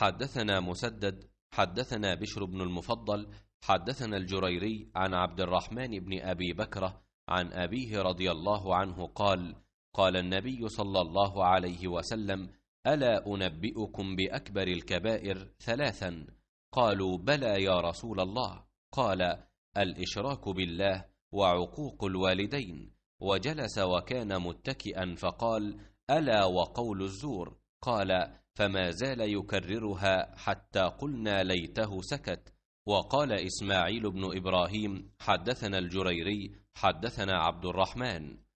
حدثنا مسدد حدثنا بشر بن المفضل حدثنا الجريري عن عبد الرحمن بن أبي بكرة عن أبيه رضي الله عنه قال قال النبي صلى الله عليه وسلم ألا أنبئكم بأكبر الكبائر ثلاثا قالوا بلى يا رسول الله قال الإشراك بالله وعقوق الوالدين وجلس وكان متكئا فقال ألا وقول الزور قال فما زال يكررها حتى قلنا ليته سكت وقال إسماعيل بن إبراهيم حدثنا الجريري حدثنا عبد الرحمن